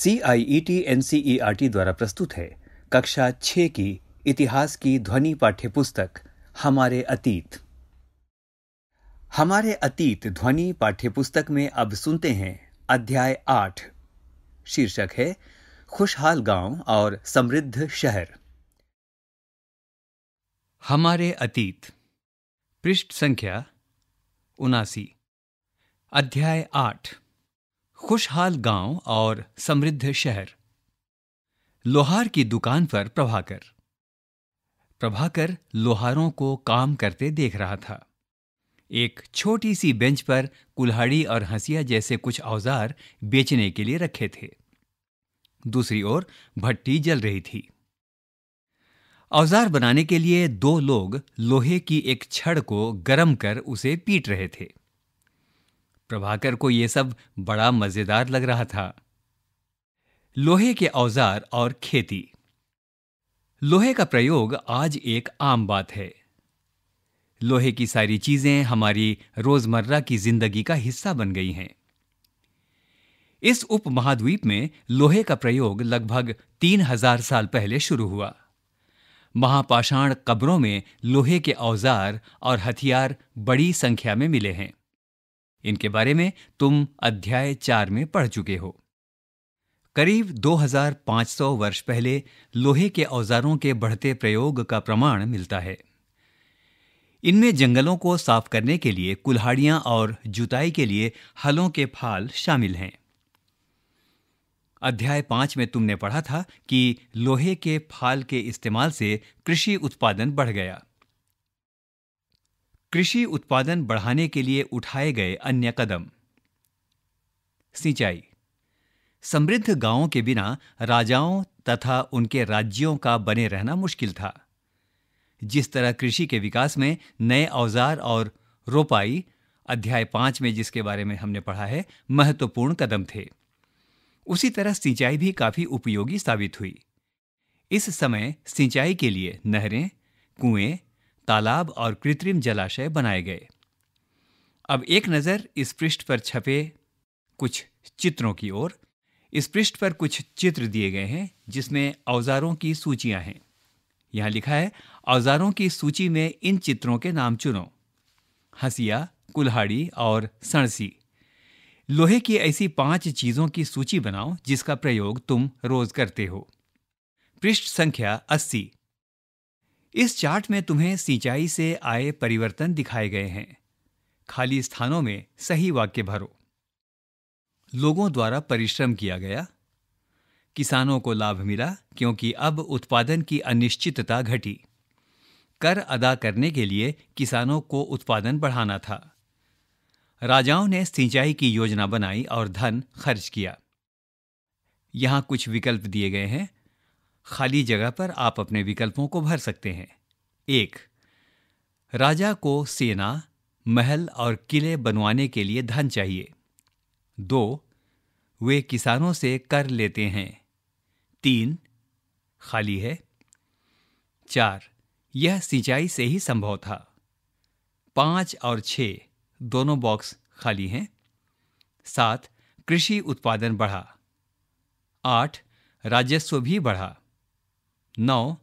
C I E T N C E R T द्वारा प्रस्तुत है कक्षा छ की इतिहास की ध्वनि पाठ्य पुस्तक हमारे अतीत हमारे अतीत ध्वनि पाठ्य पुस्तक में अब सुनते हैं अध्याय आठ शीर्षक है खुशहाल गांव और समृद्ध शहर हमारे अतीत पृष्ठ संख्या उनासी अध्याय आठ खुशहाल गांव और समृद्ध शहर लोहार की दुकान पर प्रभाकर प्रभाकर लोहारों को काम करते देख रहा था एक छोटी सी बेंच पर कुल्हाड़ी और हंसिया जैसे कुछ औजार बेचने के लिए रखे थे दूसरी ओर भट्टी जल रही थी औजार बनाने के लिए दो लोग लोहे की एक छड़ को गरम कर उसे पीट रहे थे प्रभाकर को यह सब बड़ा मजेदार लग रहा था लोहे के औजार और खेती लोहे का प्रयोग आज एक आम बात है लोहे की सारी चीजें हमारी रोजमर्रा की जिंदगी का हिस्सा बन गई हैं इस उप महाद्वीप में लोहे का प्रयोग लगभग तीन हजार साल पहले शुरू हुआ महापाषाण कब्रों में लोहे के औजार और हथियार बड़ी संख्या में मिले हैं इनके बारे में तुम अध्याय चार में पढ़ चुके हो करीब 2500 वर्ष पहले लोहे के औजारों के बढ़ते प्रयोग का प्रमाण मिलता है इनमें जंगलों को साफ करने के लिए कुल्हाड़ियां और जुताई के लिए हलों के फाल शामिल हैं अध्याय पांच में तुमने पढ़ा था कि लोहे के फाल के इस्तेमाल से कृषि उत्पादन बढ़ गया कृषि उत्पादन बढ़ाने के लिए उठाए गए अन्य कदम सिंचाई समृद्ध गांवों के बिना राजाओं तथा उनके राज्यों का बने रहना मुश्किल था जिस तरह कृषि के विकास में नए औजार और रोपाई अध्याय पांच में जिसके बारे में हमने पढ़ा है महत्वपूर्ण कदम थे उसी तरह सिंचाई भी काफी उपयोगी साबित हुई इस समय सिंचाई के लिए नहरें कुएं तालाब और कृत्रिम जलाशय बनाए गए अब एक नज़र इस पृष्ठ पर छपे कुछ चित्रों की ओर इस पृष्ठ पर कुछ चित्र दिए गए हैं जिसमें औजारों की सूचियां हैं यहां लिखा है औजारों की सूची में इन चित्रों के नाम चुनो हसिया कुल्हाड़ी और सणसी लोहे की ऐसी पांच चीज़ों की सूची बनाओ जिसका प्रयोग तुम रोज करते हो पृष्ठ संख्या अस्सी इस चार्ट में तुम्हें सिंचाई से आए परिवर्तन दिखाए गए हैं खाली स्थानों में सही वाक्य भरो लोगों द्वारा परिश्रम किया गया किसानों को लाभ मिला क्योंकि अब उत्पादन की अनिश्चितता घटी कर अदा करने के लिए किसानों को उत्पादन बढ़ाना था राजाओं ने सिंचाई की योजना बनाई और धन खर्च किया यहां कुछ विकल्प दिए गए हैं खाली जगह पर आप अपने विकल्पों को भर सकते हैं एक राजा को सेना महल और किले बनवाने के लिए धन चाहिए दो वे किसानों से कर लेते हैं तीन खाली है चार यह सिंचाई से ही संभव था पांच और छह दोनों बॉक्स खाली हैं सात कृषि उत्पादन बढ़ा आठ राजस्व भी बढ़ा नौ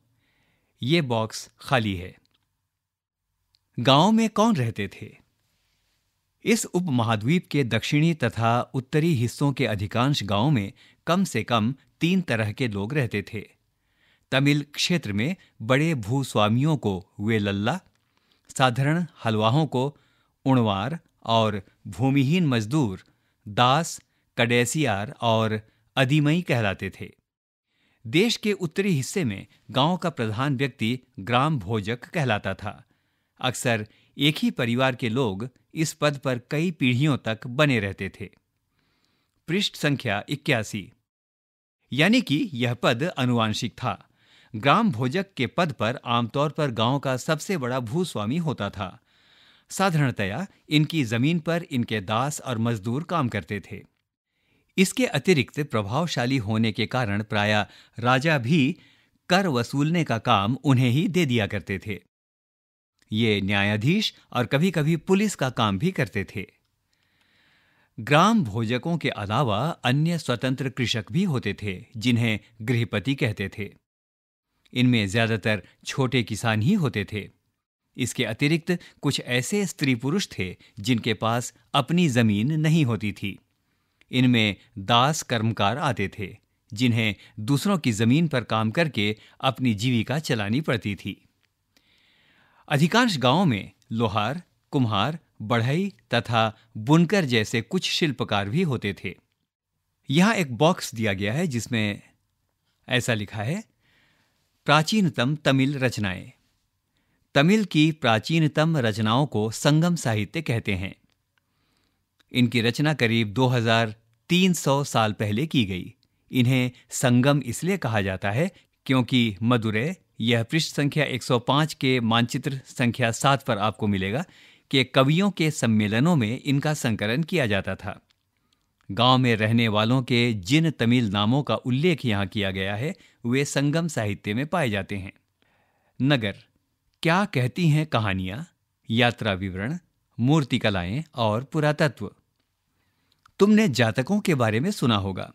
ये बॉक्स खाली है गांव में कौन रहते थे इस उपमहाद्वीप के दक्षिणी तथा उत्तरी हिस्सों के अधिकांश गांवों में कम से कम तीन तरह के लोग रहते थे तमिल क्षेत्र में बड़े भूस्वामियों को वे लल्ला साधारण हलवाहों को उणवार और भूमिहीन मजदूर दास कडेसियार और अधिमयी कहलाते थे देश के उत्तरी हिस्से में गांव का प्रधान व्यक्ति ग्राम भोजक कहलाता था अक्सर एक ही परिवार के लोग इस पद पर कई पीढ़ियों तक बने रहते थे पृष्ठ संख्या इक्यासी यानी कि यह पद अनुवांशिक था ग्राम भोजक के पद पर आमतौर पर गांव का सबसे बड़ा भूस्वामी होता था साधारणतया इनकी जमीन पर इनके दास और मजदूर काम करते थे इसके अतिरिक्त प्रभावशाली होने के कारण प्राय राजा भी कर वसूलने का काम उन्हें ही दे दिया करते थे ये न्यायाधीश और कभी कभी पुलिस का काम भी करते थे ग्राम भोजकों के अलावा अन्य स्वतंत्र कृषक भी होते थे जिन्हें गृहपति कहते थे इनमें ज्यादातर छोटे किसान ही होते थे इसके अतिरिक्त कुछ ऐसे स्त्री पुरुष थे जिनके पास अपनी जमीन नहीं होती थी इनमें दास कर्मकार आते थे जिन्हें दूसरों की जमीन पर काम करके अपनी जीविका चलानी पड़ती थी अधिकांश गांवों में लोहार कुम्हार बढ़ई तथा बुनकर जैसे कुछ शिल्पकार भी होते थे यहां एक बॉक्स दिया गया है जिसमें ऐसा लिखा है प्राचीनतम तमिल रचनाएं तमिल की प्राचीनतम रचनाओं को संगम साहित्य कहते हैं इनकी रचना करीब 2300 साल पहले की गई इन्हें संगम इसलिए कहा जाता है क्योंकि मदुरे यह पृष्ठ संख्या 105 के मानचित्र संख्या 7 पर आपको मिलेगा कि कवियों के सम्मेलनों में इनका संकलन किया जाता था गांव में रहने वालों के जिन तमिल नामों का उल्लेख यहां किया गया है वे संगम साहित्य में पाए जाते हैं नगर क्या कहती हैं कहानियां यात्रा विवरण मूर्तिकलाएं और पुरातत्व तुमने जातकों के बारे में सुना होगा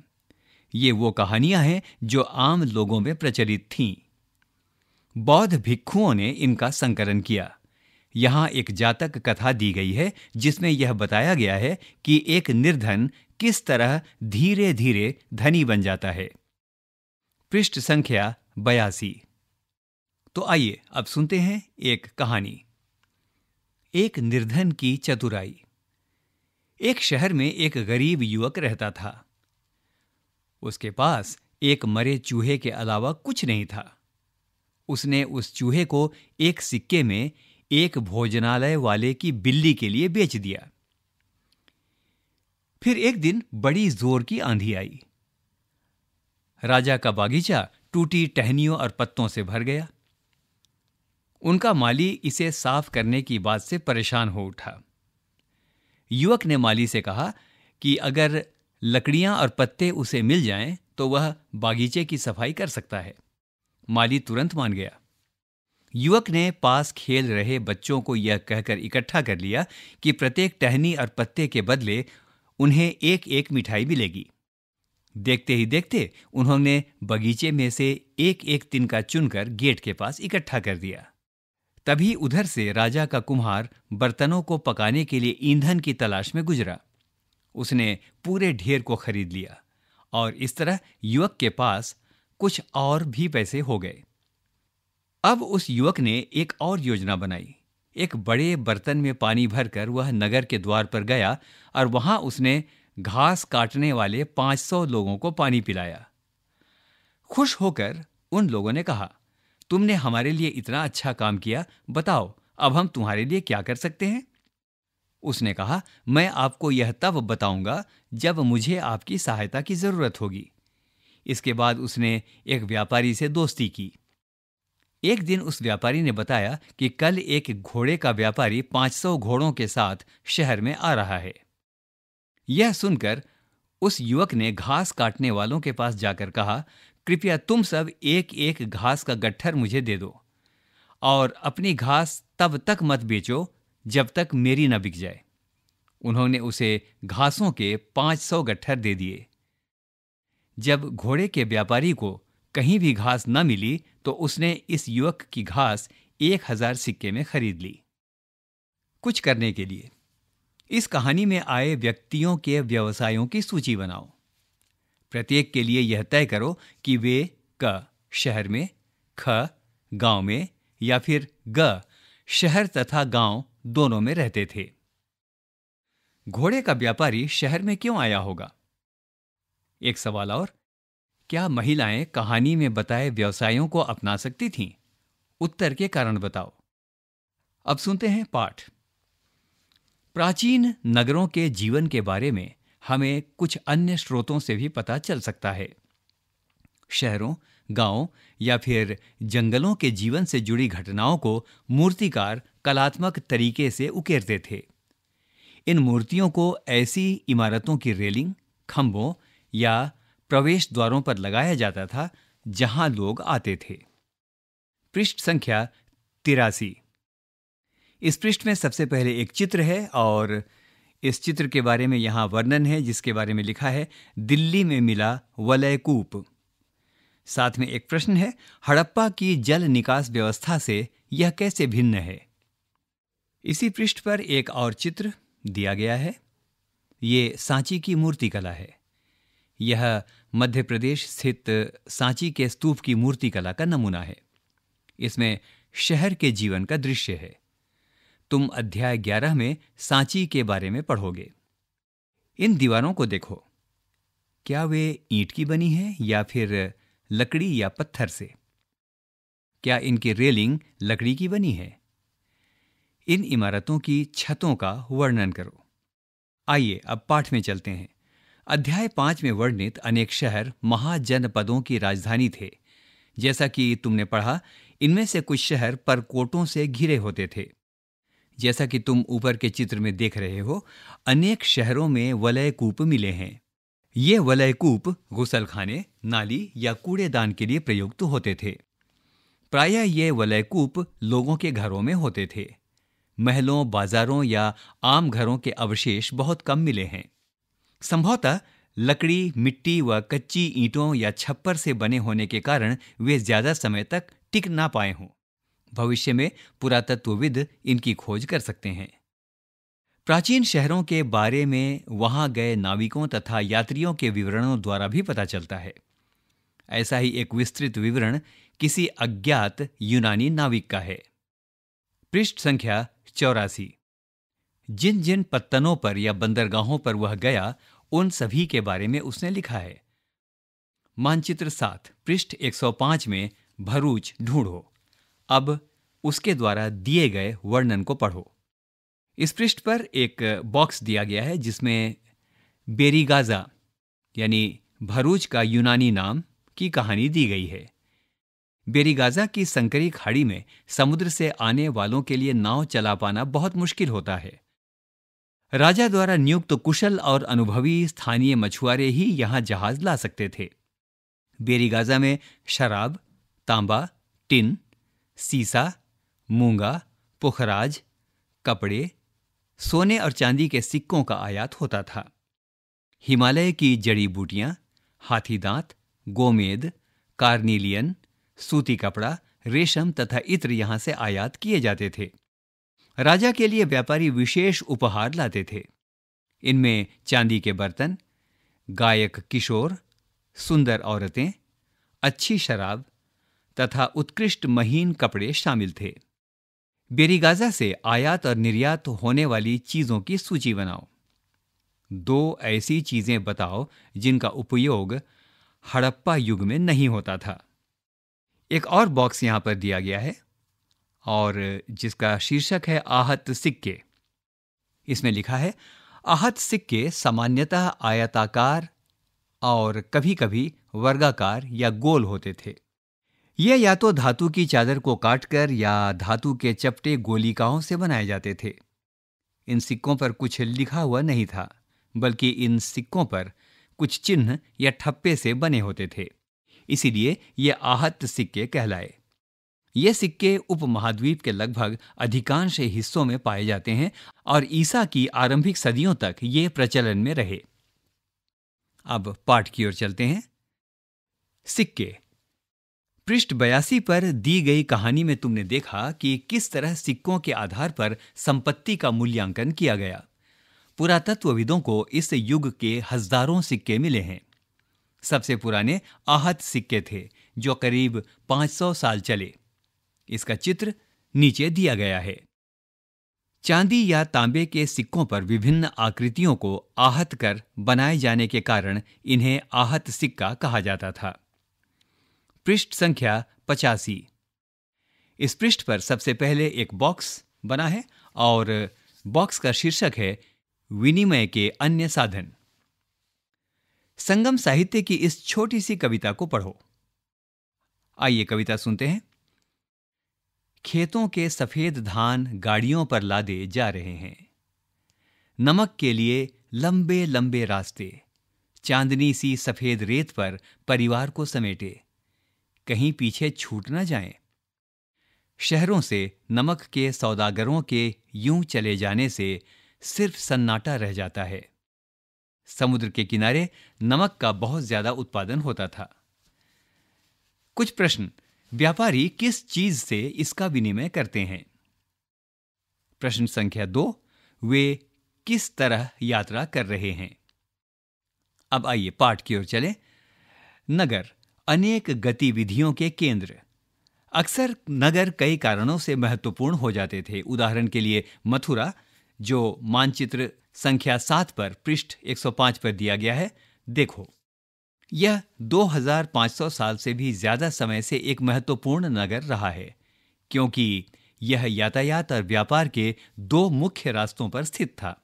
ये वो कहानियां हैं जो आम लोगों में प्रचलित थीं बौद्ध भिक्खुओं ने इनका संकलन किया यहां एक जातक कथा दी गई है जिसमें यह बताया गया है कि एक निर्धन किस तरह धीरे धीरे धनी बन जाता है पृष्ठ संख्या बयासी तो आइए अब सुनते हैं एक कहानी एक निर्धन की चतुराई एक शहर में एक गरीब युवक रहता था उसके पास एक मरे चूहे के अलावा कुछ नहीं था उसने उस चूहे को एक सिक्के में एक भोजनालय वाले की बिल्ली के लिए बेच दिया फिर एक दिन बड़ी जोर की आंधी आई राजा का बागीचा टूटी टहनियों और पत्तों से भर गया उनका माली इसे साफ करने की बात से परेशान हो उठा युवक ने माली से कहा कि अगर लकड़ियां और पत्ते उसे मिल जाएं तो वह बागीचे की सफाई कर सकता है माली तुरंत मान गया युवक ने पास खेल रहे बच्चों को यह कहकर इकट्ठा कर लिया कि प्रत्येक टहनी और पत्ते के बदले उन्हें एक एक मिठाई मिलेगी देखते ही देखते उन्होंने बगीचे में से एक एक तिनका चुनकर गेट के पास इकट्ठा कर दिया तभी उधर से राजा का कुम्हार बर्तनों को पकाने के लिए ईंधन की तलाश में गुजरा उसने पूरे ढेर को खरीद लिया और इस तरह युवक के पास कुछ और भी पैसे हो गए अब उस युवक ने एक और योजना बनाई एक बड़े बर्तन में पानी भरकर वह नगर के द्वार पर गया और वहां उसने घास काटने वाले 500 लोगों को पानी पिलाया खुश होकर उन लोगों ने कहा तुमने हमारे लिए इतना अच्छा काम किया बताओ अब हम तुम्हारे लिए क्या कर सकते हैं उसने कहा मैं आपको यह तब बताऊंगा जब मुझे आपकी सहायता की जरूरत होगी इसके बाद उसने एक व्यापारी से दोस्ती की एक दिन उस व्यापारी ने बताया कि कल एक घोड़े का व्यापारी 500 घोड़ों के साथ शहर में आ रहा है यह सुनकर उस युवक ने घास काटने वालों के पास जाकर कहा कृपया तुम सब एक एक घास का गट्ठर मुझे दे दो और अपनी घास तब तक मत बेचो जब तक मेरी न बिक जाए उन्होंने उसे घासों के पांच सौ गट्ठर दे दिए जब घोड़े के व्यापारी को कहीं भी घास न मिली तो उसने इस युवक की घास एक हजार सिक्के में खरीद ली कुछ करने के लिए इस कहानी में आए व्यक्तियों के व्यवसायों की सूची बनाओ प्रत्येक के लिए यह तय करो कि वे क शहर में ख गांव में या फिर ग शहर तथा गांव दोनों में रहते थे घोड़े का व्यापारी शहर में क्यों आया होगा एक सवाल और क्या महिलाएं कहानी में बताए व्यवसायों को अपना सकती थीं उत्तर के कारण बताओ अब सुनते हैं पाठ प्राचीन नगरों के जीवन के बारे में हमें कुछ अन्य स्रोतों से भी पता चल सकता है शहरों गांवों या फिर जंगलों के जीवन से जुड़ी घटनाओं को मूर्तिकार कलात्मक तरीके से उकेरते थे इन मूर्तियों को ऐसी इमारतों की रेलिंग खंभों या प्रवेश द्वारों पर लगाया जाता था जहां लोग आते थे पृष्ठ संख्या तिरासी इस पृष्ठ में सबसे पहले एक चित्र है और इस चित्र के बारे में यहां वर्णन है जिसके बारे में लिखा है दिल्ली में मिला वलयकूप साथ में एक प्रश्न है हड़प्पा की जल निकास व्यवस्था से यह कैसे भिन्न है इसी पृष्ठ पर एक और चित्र दिया गया है ये सांची की मूर्तिकला है यह मध्य प्रदेश स्थित सांची के स्तूप की मूर्तिकला का नमूना है इसमें शहर के जीवन का दृश्य है तुम अध्याय ग्यारह में सांची के बारे में पढ़ोगे इन दीवारों को देखो क्या वे ईंट की बनी है या फिर लकड़ी या पत्थर से क्या इनकी रेलिंग लकड़ी की बनी है इन इमारतों की छतों का वर्णन करो आइए अब पाठ में चलते हैं अध्याय पांच में वर्णित अनेक शहर महाजनपदों की राजधानी थे जैसा कि तुमने पढ़ा इनमें से कुछ शहर परकोटों से घिरे होते थे जैसा कि तुम ऊपर के चित्र में देख रहे हो अनेक शहरों में वलय कूप मिले हैं ये वलय कूप गुसलखाने नाली या कूड़ेदान के लिए प्रयुक्त होते थे प्रायः ये वलय कूप लोगों के घरों में होते थे महलों बाजारों या आम घरों के अवशेष बहुत कम मिले हैं संभवतः लकड़ी मिट्टी व कच्ची ईंटों या छप्पर से बने होने के कारण वे ज्यादा समय तक टिक ना पाए हों भविष्य में पुरातत्वविद इनकी खोज कर सकते हैं प्राचीन शहरों के बारे में वहां गए नाविकों तथा यात्रियों के विवरणों द्वारा भी पता चलता है ऐसा ही एक विस्तृत विवरण किसी अज्ञात यूनानी नाविक का है पृष्ठ संख्या चौरासी जिन जिन पत्तनों पर या बंदरगाहों पर वह गया उन सभी के बारे में उसने लिखा है मानचित्र सात पृष्ठ 105 में भरूच ढूंढो अब उसके द्वारा दिए गए वर्णन को पढ़ो इस पृष्ठ पर एक बॉक्स दिया गया है जिसमें बेरीगाजा यानी भरूच का यूनानी नाम की कहानी दी गई है बेरीगाजा की संकरी खाड़ी में समुद्र से आने वालों के लिए नाव चला पाना बहुत मुश्किल होता है राजा द्वारा नियुक्त तो कुशल और अनुभवी स्थानीय मछुआरे ही यहां जहाज ला सकते थे बेरीगाजा में शराब तांबा टिन सीसा मूंगा पुखराज कपड़े सोने और चांदी के सिक्कों का आयात होता था हिमालय की जड़ी बूटियां हाथी दांत गोमेद कार्नीलियन सूती कपड़ा रेशम तथा इत्र यहां से आयात किए जाते थे राजा के लिए व्यापारी विशेष उपहार लाते थे इनमें चांदी के बर्तन गायक किशोर सुंदर औरतें अच्छी शराब तथा उत्कृष्ट महीन कपड़े शामिल थे बेरीगाजा से आयात और निर्यात होने वाली चीज़ों की सूची बनाओ दो ऐसी चीज़ें बताओ जिनका उपयोग हड़प्पा युग में नहीं होता था एक और बॉक्स यहां पर दिया गया है और जिसका शीर्षक है आहत सिक्के इसमें लिखा है आहत सिक्के सामान्यतः आयताकार और कभी कभी वर्गाकार या गोल होते थे ये या तो धातु की चादर को काटकर या धातु के चपटे गोलिकाओं से बनाए जाते थे इन सिक्कों पर कुछ लिखा हुआ नहीं था बल्कि इन सिक्कों पर कुछ चिन्ह या ठप्पे से बने होते थे इसीलिए ये आहत सिक्के कहलाए ये सिक्के उपमहाद्वीप के लगभग अधिकांश हिस्सों में पाए जाते हैं और ईसा की आरंभिक सदियों तक ये प्रचलन में रहे अब पाठ की ओर चलते हैं सिक्के पृष्ठ बयासी पर दी गई कहानी में तुमने देखा कि किस तरह सिक्कों के आधार पर संपत्ति का मूल्यांकन किया गया पुरातत्वविदों को इस युग के हजारों सिक्के मिले हैं सबसे पुराने आहत सिक्के थे जो करीब 500 साल चले इसका चित्र नीचे दिया गया है चांदी या तांबे के सिक्कों पर विभिन्न आकृतियों को आहत कर बनाए जाने के कारण इन्हें आहत सिक्का कहा जाता था पृष्ठ संख्या पचासी इस पृष्ठ पर सबसे पहले एक बॉक्स बना है और बॉक्स का शीर्षक है विनिमय के अन्य साधन संगम साहित्य की इस छोटी सी कविता को पढ़ो आइए कविता सुनते हैं खेतों के सफेद धान गाड़ियों पर लादे जा रहे हैं नमक के लिए लंबे लंबे रास्ते चांदनी सी सफेद रेत पर परिवार को समेटे कहीं पीछे छूट न जाए शहरों से नमक के सौदागरों के यूं चले जाने से सिर्फ सन्नाटा रह जाता है समुद्र के किनारे नमक का बहुत ज्यादा उत्पादन होता था कुछ प्रश्न व्यापारी किस चीज से इसका विनिमय करते हैं प्रश्न संख्या दो वे किस तरह यात्रा कर रहे हैं अब आइए पाठ की ओर चले नगर अनेक गतिविधियों के केंद्र अक्सर नगर कई कारणों से महत्वपूर्ण हो जाते थे उदाहरण के लिए मथुरा जो मानचित्र संख्या सात पर पृष्ठ 105 पर दिया गया है देखो यह 2500 साल से भी ज्यादा समय से एक महत्वपूर्ण नगर रहा है क्योंकि यह यातायात और व्यापार के दो मुख्य रास्तों पर स्थित था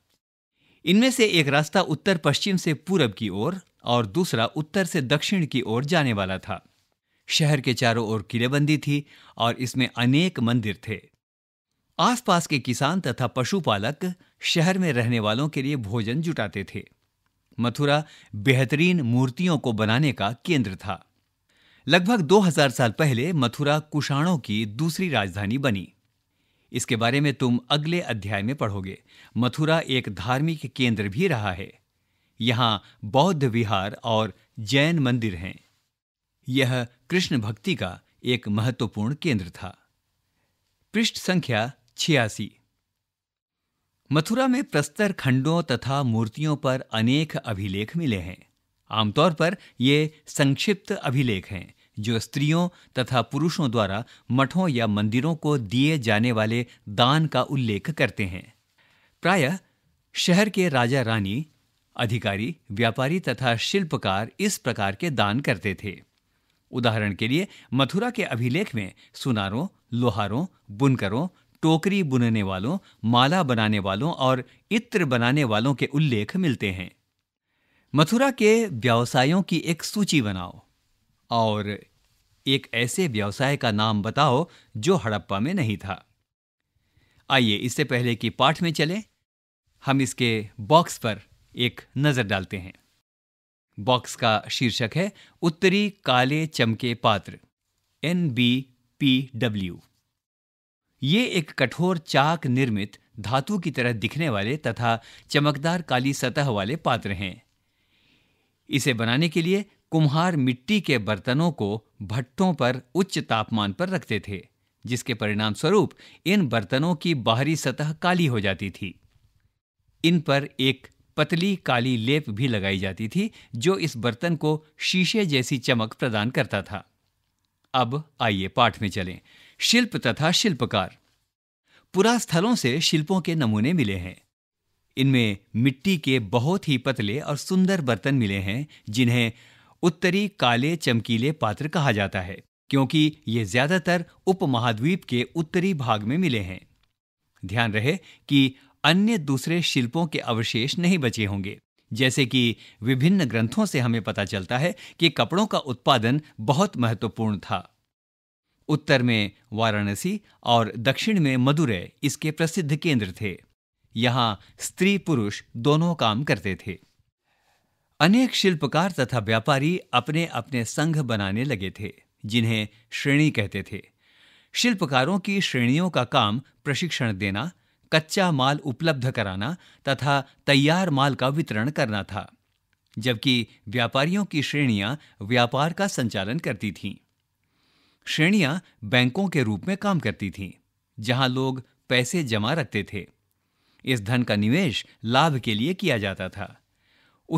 इनमें से एक रास्ता उत्तर पश्चिम से पूरब की ओर और दूसरा उत्तर से दक्षिण की ओर जाने वाला था शहर के चारों ओर किलेबंदी थी और इसमें अनेक मंदिर थे आसपास के किसान तथा पशुपालक शहर में रहने वालों के लिए भोजन जुटाते थे मथुरा बेहतरीन मूर्तियों को बनाने का केंद्र था लगभग 2000 साल पहले मथुरा कुषाणों की दूसरी राजधानी बनी इसके बारे में तुम अगले अध्याय में पढ़ोगे मथुरा एक धार्मिक केंद्र भी रहा है यहाँ बौद्ध विहार और जैन मंदिर हैं यह कृष्ण भक्ति का एक महत्वपूर्ण केंद्र था पृष्ठ संख्या छियासी मथुरा में प्रस्तर खंडों तथा मूर्तियों पर अनेक अभिलेख मिले हैं आमतौर पर ये संक्षिप्त अभिलेख हैं जो स्त्रियों तथा पुरुषों द्वारा मठों या मंदिरों को दिए जाने वाले दान का उल्लेख करते हैं प्रायः शहर के राजा रानी अधिकारी व्यापारी तथा शिल्पकार इस प्रकार के दान करते थे उदाहरण के लिए मथुरा के अभिलेख में सुनारों लोहारों बुनकरों टोकरी बुनने वालों माला बनाने वालों और इत्र बनाने वालों के उल्लेख मिलते हैं मथुरा के व्यवसायों की एक सूची बनाओ और एक ऐसे व्यवसाय का नाम बताओ जो हड़प्पा में नहीं था आइए इससे पहले कि पाठ में चले हम इसके बॉक्स पर एक नजर डालते हैं बॉक्स का शीर्षक है उत्तरी काले चमके पात्र एन बी पी डब्ल्यू ये एक कठोर चाक निर्मित धातु की तरह दिखने वाले तथा चमकदार काली सतह वाले पात्र हैं इसे बनाने के लिए कुम्हार मिट्टी के बर्तनों को भट्टों पर उच्च तापमान पर रखते थे जिसके परिणाम स्वरूप इन बर्तनों की बाहरी सतह काली हो जाती थी इन पर एक पतली काली लेप भी लगाई जाती थी जो इस बर्तन को शीशे जैसी चमक प्रदान करता था अब आइए पाठ में चलें शिल्प तथा शिल्पकार पुरास्थलों से शिल्पों के नमूने मिले हैं इनमें मिट्टी के बहुत ही पतले और सुंदर बर्तन मिले हैं जिन्हें उत्तरी काले चमकीले पात्र कहा जाता है क्योंकि ये ज्यादातर उपमहाद्वीप के उत्तरी भाग में मिले हैं ध्यान रहे कि अन्य दूसरे शिल्पों के अवशेष नहीं बचे होंगे जैसे कि विभिन्न ग्रंथों से हमें पता चलता है कि कपड़ों का उत्पादन बहुत महत्वपूर्ण था उत्तर में वाराणसी और दक्षिण में मदुरै इसके प्रसिद्ध केंद्र थे यहां स्त्री पुरुष दोनों काम करते थे अनेक शिल्पकार तथा व्यापारी अपने अपने संघ बनाने लगे थे जिन्हें श्रेणी कहते थे शिल्पकारों की श्रेणियों का काम प्रशिक्षण देना कच्चा माल उपलब्ध कराना तथा तैयार माल का वितरण करना था जबकि व्यापारियों की श्रेणियां व्यापार का संचालन करती थीं श्रेणियां बैंकों के रूप में काम करती थीं जहां लोग पैसे जमा रखते थे इस धन का निवेश लाभ के लिए किया जाता था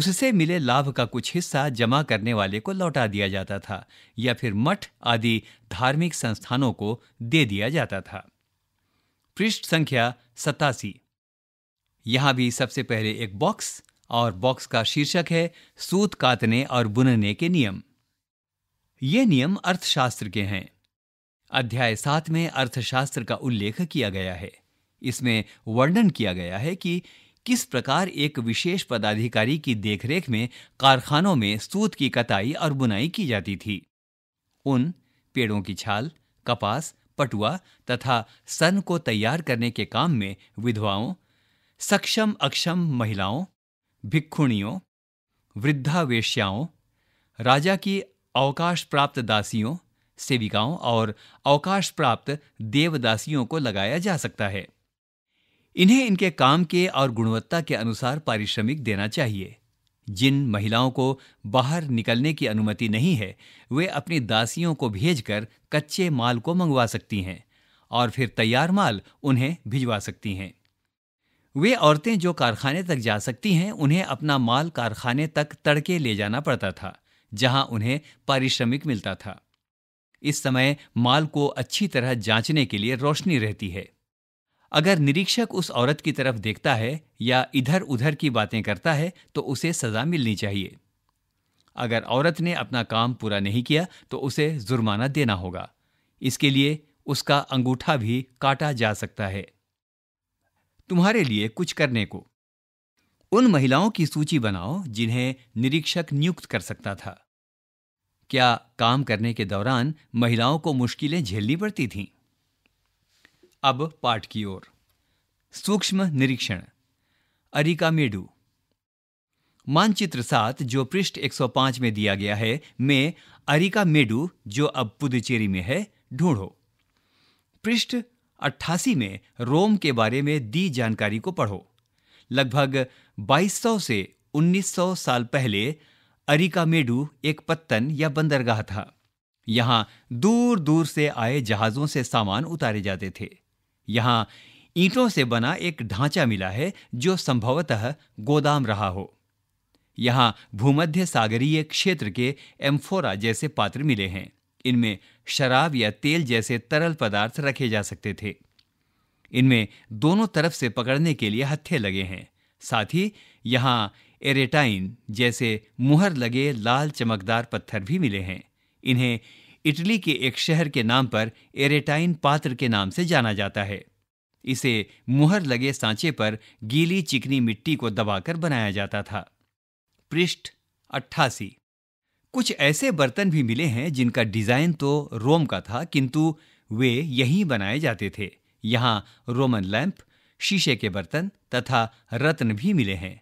उससे मिले लाभ का कुछ हिस्सा जमा करने वाले को लौटा दिया जाता था या फिर मठ आदि धार्मिक संस्थानों को दे दिया जाता था पृष्ठ संख्या सतासी यहां भी सबसे पहले एक बॉक्स और बॉक्स का शीर्षक है सूत कातने और बुनने के नियम ये नियम अर्थशास्त्र के हैं अध्याय सात में अर्थशास्त्र का उल्लेख किया गया है इसमें वर्णन किया गया है कि किस प्रकार एक विशेष पदाधिकारी की देखरेख में कारखानों में सूत की कताई और बुनाई की जाती थी उन पेड़ों की छाल कपास पटुआ तथा सन को तैयार करने के काम में विधवाओं सक्षम अक्षम महिलाओं भिक्षुणियों वृद्धावेश्याओं राजा की अवकाश प्राप्त दासियों सेविकाओं और अवकाश प्राप्त देवदासियों को लगाया जा सकता है इन्हें इनके काम के और गुणवत्ता के अनुसार पारिश्रमिक देना चाहिए जिन महिलाओं को बाहर निकलने की अनुमति नहीं है वे अपनी दासियों को भेजकर कच्चे माल को मंगवा सकती हैं और फिर तैयार माल उन्हें भिजवा सकती हैं वे औरतें जो कारखाने तक जा सकती हैं उन्हें अपना माल कारखाने तक तड़के ले जाना पड़ता था जहां उन्हें पारिश्रमिक मिलता था इस समय माल को अच्छी तरह जांचने के लिए रोशनी रहती है अगर निरीक्षक उस औरत की तरफ देखता है या इधर उधर की बातें करता है तो उसे सज़ा मिलनी चाहिए अगर औरत ने अपना काम पूरा नहीं किया तो उसे जुर्माना देना होगा इसके लिए उसका अंगूठा भी काटा जा सकता है तुम्हारे लिए कुछ करने को उन महिलाओं की सूची बनाओ जिन्हें निरीक्षक नियुक्त कर सकता था क्या काम करने के दौरान महिलाओं को मुश्किलें झेलनी पड़ती थीं अब पाठ की ओर सूक्ष्म निरीक्षण अरिका मेडू मानचित्र सात जो पृष्ठ 105 में दिया गया है में अरिका मेडू जो अब पुदुचेरी में है ढूंढो पृष्ठ 88 में रोम के बारे में दी जानकारी को पढ़ो लगभग 2200 से 1900 साल पहले अरिका मेडू एक पत्तन या बंदरगाह था यहां दूर दूर से आए जहाज़ों से सामान उतारे जाते थे यहाँ ईंटों से बना एक ढांचा मिला है जो संभवतः गोदाम रहा हो यहाँ भूमध्य सागरीय क्षेत्र के एम्फोरा जैसे पात्र मिले हैं इनमें शराब या तेल जैसे तरल पदार्थ रखे जा सकते थे इनमें दोनों तरफ से पकड़ने के लिए हत्थे लगे हैं साथ ही यहाँ एरेटाइन जैसे मुहर लगे लाल चमकदार पत्थर भी मिले हैं इन्हें इटली के एक शहर के नाम पर एरेटाइन पात्र के नाम से जाना जाता है इसे मुहर लगे सांचे पर गीली चिकनी मिट्टी को दबाकर बनाया जाता था पृष्ठ अट्ठासी कुछ ऐसे बर्तन भी मिले हैं जिनका डिजाइन तो रोम का था किंतु वे यहीं बनाए जाते थे यहां रोमन लैंप शीशे के बर्तन तथा रत्न भी मिले हैं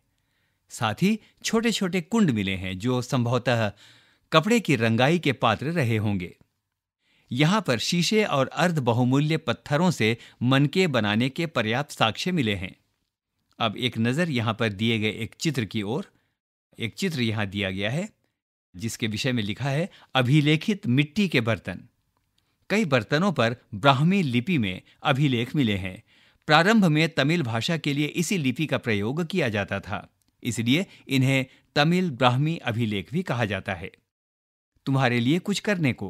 साथ ही छोटे छोटे कुंड मिले हैं जो संभवतः कपड़े की रंगाई के पात्र रहे होंगे यहां पर शीशे और अर्ध बहुमूल्य पत्थरों से मनके बनाने के पर्याप्त साक्ष्य मिले हैं अब एक नज़र यहां पर दिए गए एक चित्र की ओर एक चित्र यहां दिया गया है जिसके विषय में लिखा है अभिलेखित मिट्टी के बर्तन कई बर्तनों पर ब्राह्मी लिपि में अभिलेख मिले हैं प्रारंभ में तमिल भाषा के लिए इसी लिपि का प्रयोग किया जाता था इसलिए इन्हें तमिल ब्राह्मी अभिलेख भी कहा जाता है तुम्हारे लिए कुछ करने को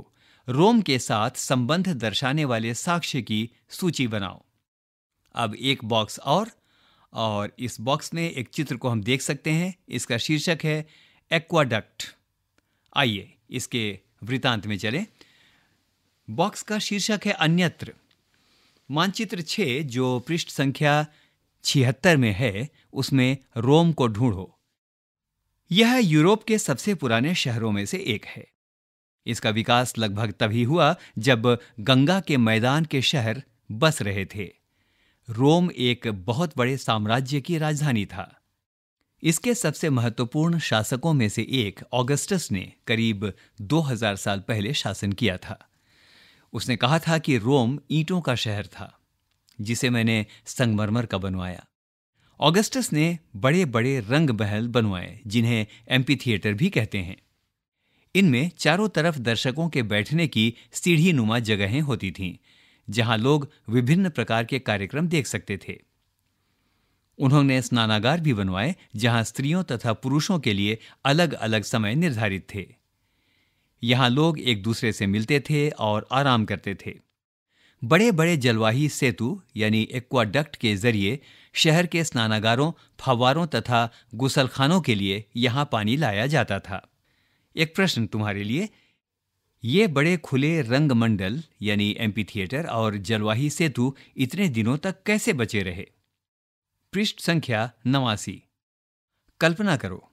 रोम के साथ संबंध दर्शाने वाले साक्ष्य की सूची बनाओ अब एक बॉक्स और और इस बॉक्स में एक चित्र को हम देख सकते हैं इसका शीर्षक है एक्वाडक्ट आइए इसके वृतांत में चलें बॉक्स का शीर्षक है अन्यत्र मानचित्र छ जो पृष्ठ संख्या छिहत्तर में है उसमें रोम को ढूंढो यह यूरोप के सबसे पुराने शहरों में से एक है इसका विकास लगभग तभी हुआ जब गंगा के मैदान के शहर बस रहे थे रोम एक बहुत बड़े साम्राज्य की राजधानी था इसके सबसे महत्वपूर्ण शासकों में से एक ऑगस्टस ने करीब 2000 साल पहले शासन किया था उसने कहा था कि रोम ईंटों का शहर था जिसे मैंने संगमरमर का बनवाया ऑगस्टस ने बड़े बड़े रंग महल बनवाए जिन्हें एम्पी थिएटर भी कहते हैं इनमें चारों तरफ दर्शकों के बैठने की सीढ़ी नुमा जगहें होती थीं जहां लोग विभिन्न प्रकार के कार्यक्रम देख सकते थे उन्होंने स्नानागार भी बनवाए जहां स्त्रियों तथा पुरुषों के लिए अलग अलग समय निर्धारित थे यहां लोग एक दूसरे से मिलते थे और आराम करते थे बड़े बड़े जलवाही सेतु यानी एक्वाडक्ट के जरिए शहर के स्नानागारों फवारों तथा गुसलखानों के लिए यहाँ पानी लाया जाता था एक प्रश्न तुम्हारे लिए ये बड़े खुले रंगमंडल यानी एम्पी थिएटर और जलवाही सेतु इतने दिनों तक कैसे बचे रहे पृष्ठ संख्या नवासी कल्पना करो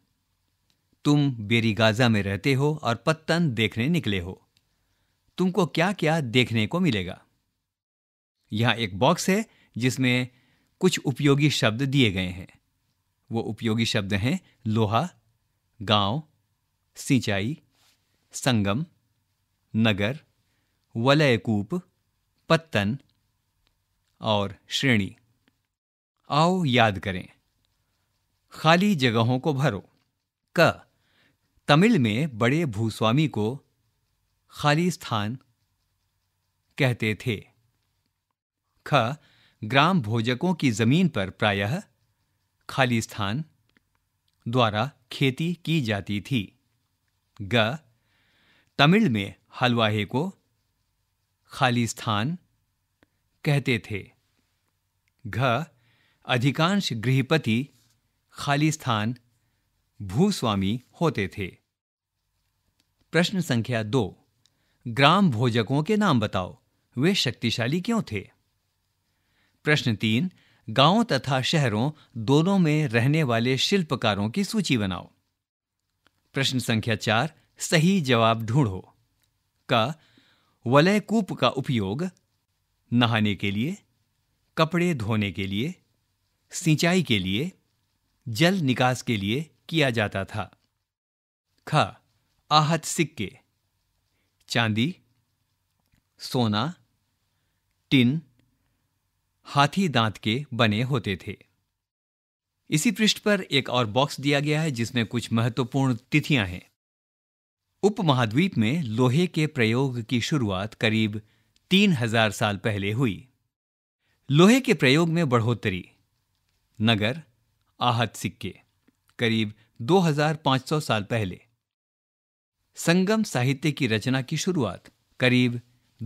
तुम बेरीगाजा में रहते हो और पत्तन देखने निकले हो तुमको क्या क्या देखने को मिलेगा यहां एक बॉक्स है जिसमें कुछ उपयोगी शब्द दिए गए हैं वो उपयोगी शब्द हैं लोहा गांव सिंचाई संगम नगर वलयकूप पत्तन और श्रेणी आओ याद करें खाली जगहों को भरो क तमिल में बड़े भूस्वामी को खाली स्थान कहते थे ख ग्राम भोजकों की जमीन पर प्रायः खाली स्थान द्वारा खेती की जाती थी ग तमिल में हलवाहे को खालिस्थान कहते थे घ अधिकांश गृहपति खालिस्थान भूस्वामी होते थे प्रश्न संख्या दो ग्राम भोजकों के नाम बताओ वे शक्तिशाली क्यों थे प्रश्न तीन गांवों तथा शहरों दोनों में रहने वाले शिल्पकारों की सूची बनाओ प्रश्न संख्या चार सही जवाब ढूंढो का वलय कूप का उपयोग नहाने के लिए कपड़े धोने के लिए सिंचाई के लिए जल निकास के लिए किया जाता था ख आहत सिक्के चांदी सोना टिन हाथी दांत के बने होते थे इसी पृष्ठ पर एक और बॉक्स दिया गया है जिसमें कुछ महत्वपूर्ण तिथियां हैं उपमहाद्वीप में लोहे के प्रयोग की शुरुआत करीब तीन हजार साल पहले हुई लोहे के प्रयोग में बढ़ोतरी नगर आहत सिक्के करीब 2500 साल पहले संगम साहित्य की रचना की शुरुआत करीब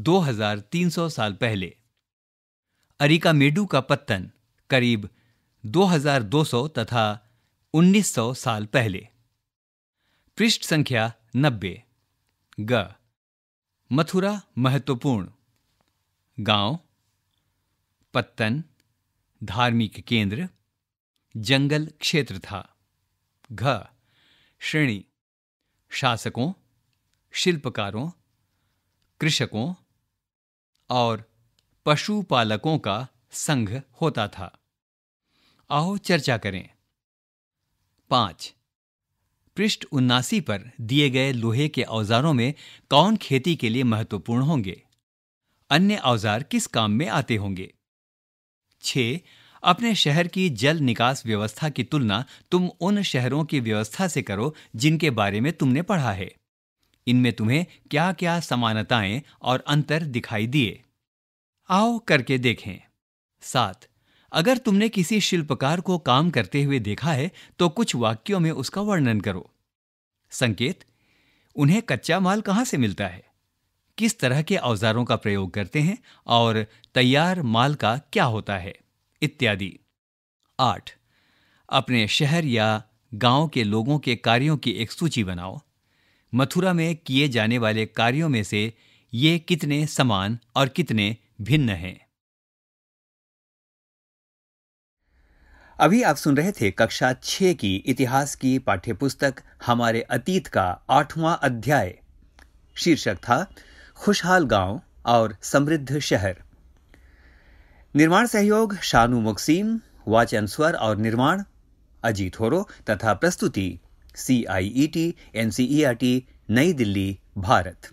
2300 साल पहले अरिका मेडू का पत्तन करीब 2200 तथा 1900 साल पहले पृष्ठ संख्या 90 ग मथुरा महत्वपूर्ण गांव पत्तन धार्मिक केंद्र जंगल क्षेत्र था घ श्रेणी शासकों शिल्पकारों कृषकों और पशुपालकों का संघ होता था आओ चर्चा करें पांच पृष्ठ उन्नासी पर दिए गए लोहे के औजारों में कौन खेती के लिए महत्वपूर्ण होंगे अन्य औजार किस काम में आते होंगे छ अपने शहर की जल निकास व्यवस्था की तुलना तुम उन शहरों की व्यवस्था से करो जिनके बारे में तुमने पढ़ा है इनमें तुम्हें क्या क्या समानताएं और अंतर दिखाई दिए आओ करके देखें सात अगर तुमने किसी शिल्पकार को काम करते हुए देखा है तो कुछ वाक्यों में उसका वर्णन करो संकेत उन्हें कच्चा माल कहां से मिलता है किस तरह के औजारों का प्रयोग करते हैं और तैयार माल का क्या होता है इत्यादि आठ अपने शहर या गांव के लोगों के कार्यों की एक सूची बनाओ मथुरा में किए जाने वाले कार्यों में से ये कितने समान और कितने भिन्न हैं अभी आप सुन रहे थे कक्षा छ की इतिहास की पाठ्य पुस्तक हमारे अतीत का आठवां अध्याय शीर्षक था खुशहाल गांव और समृद्ध शहर निर्माण सहयोग शानु मुक्सीम वाचन स्वर और निर्माण अजीत होरो तथा प्रस्तुति C I E T N C E R T Nai Delhi Bharat